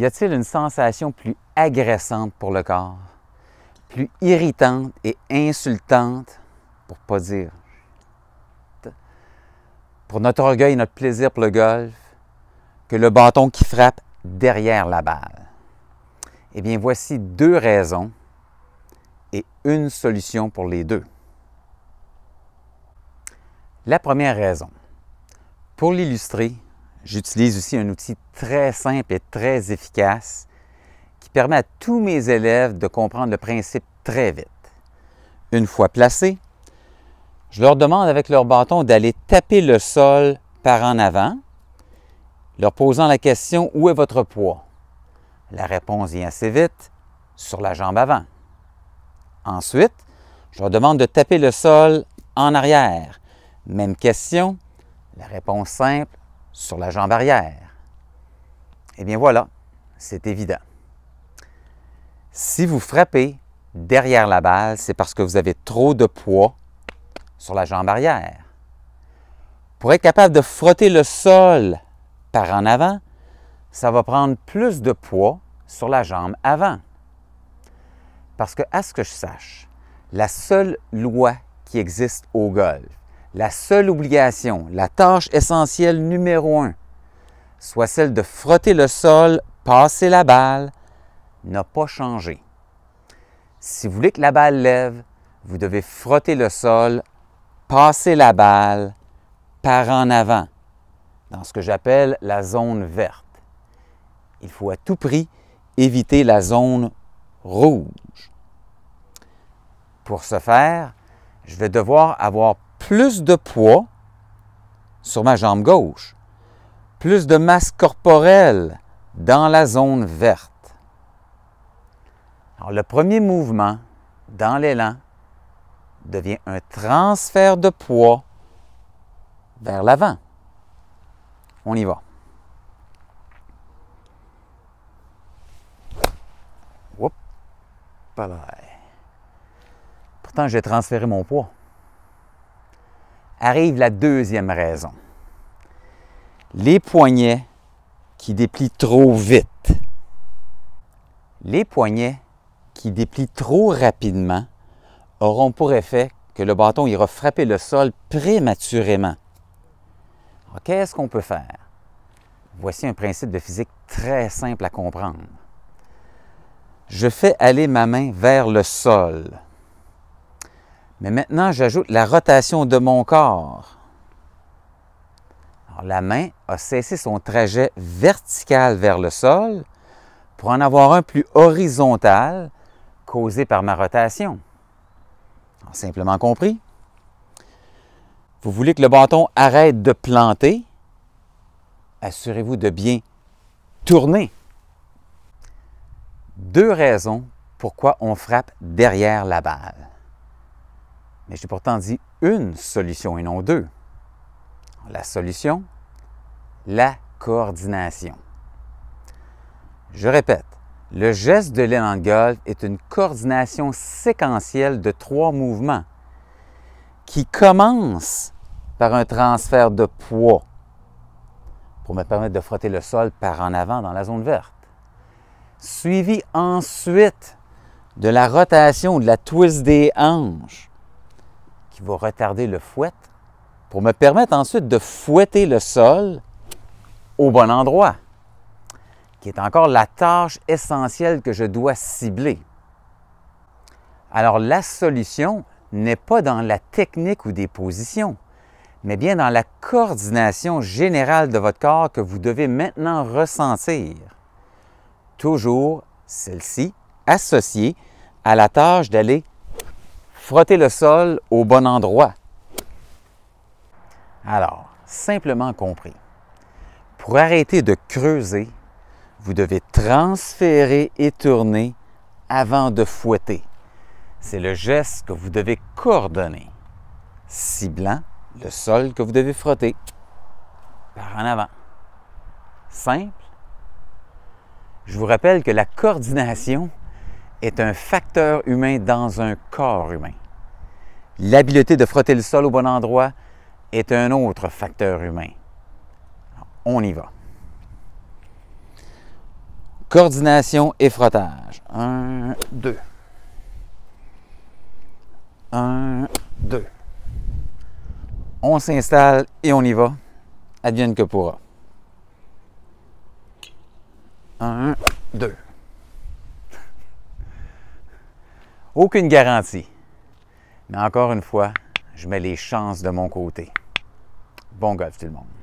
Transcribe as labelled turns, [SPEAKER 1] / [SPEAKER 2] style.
[SPEAKER 1] Y a-t-il une sensation plus agressante pour le corps, plus irritante et insultante, pour pas dire pour notre orgueil et notre plaisir pour le golf, que le bâton qui frappe derrière la balle? Eh bien, voici deux raisons et une solution pour les deux. La première raison, pour l'illustrer, J'utilise aussi un outil très simple et très efficace qui permet à tous mes élèves de comprendre le principe très vite. Une fois placés, je leur demande avec leur bâton d'aller taper le sol par en avant, leur posant la question Où est votre poids La réponse vient assez vite sur la jambe avant. Ensuite, je leur demande de taper le sol en arrière. Même question, la réponse simple sur la jambe arrière? Eh bien voilà, c'est évident. Si vous frappez derrière la balle, c'est parce que vous avez trop de poids sur la jambe arrière. Pour être capable de frotter le sol par en avant, ça va prendre plus de poids sur la jambe avant. Parce que, à ce que je sache, la seule loi qui existe au golf, la seule obligation, la tâche essentielle numéro un, soit celle de frotter le sol, passer la balle, n'a pas changé. Si vous voulez que la balle lève, vous devez frotter le sol, passer la balle par en avant, dans ce que j'appelle la zone verte. Il faut à tout prix éviter la zone rouge. Pour ce faire, je vais devoir avoir plus de poids sur ma jambe gauche, plus de masse corporelle dans la zone verte. Alors, le premier mouvement dans l'élan devient un transfert de poids vers l'avant. On y va. Pourtant, j'ai transféré mon poids arrive la deuxième raison. Les poignets qui déplient trop vite. Les poignets qui déplient trop rapidement auront pour effet que le bâton ira frapper le sol prématurément. Qu'est-ce qu'on peut faire? Voici un principe de physique très simple à comprendre. Je fais aller ma main vers le sol mais maintenant, j'ajoute la rotation de mon corps. la main a cessé son trajet vertical vers le sol pour en avoir un plus horizontal causé par ma rotation. simplement compris. Vous voulez que le bâton arrête de planter? Assurez-vous de bien tourner. Deux raisons pourquoi on frappe derrière la balle. Mais j'ai pourtant dit une solution et non deux. La solution, la coordination. Je répète, le geste de l'élan en est une coordination séquentielle de trois mouvements qui commence par un transfert de poids pour me permettre de frotter le sol par en avant dans la zone verte, suivi ensuite de la rotation de la twist des hanches va retarder le fouet pour me permettre ensuite de fouetter le sol au bon endroit, qui est encore la tâche essentielle que je dois cibler. Alors la solution n'est pas dans la technique ou des positions, mais bien dans la coordination générale de votre corps que vous devez maintenant ressentir. Toujours celle-ci associée à la tâche d'aller Frotter le sol au bon endroit. Alors, simplement compris, pour arrêter de creuser, vous devez transférer et tourner avant de fouetter. C'est le geste que vous devez coordonner, ciblant le sol que vous devez frotter par en avant. Simple. Je vous rappelle que la coordination est un facteur humain dans un corps humain. L'habileté de frotter le sol au bon endroit est un autre facteur humain. On y va. Coordination et frottage. Un, deux. Un, deux. On s'installe et on y va. Advienne que pourra. Un, deux. Aucune garantie. Mais encore une fois, je mets les chances de mon côté. Bon golf tout le monde.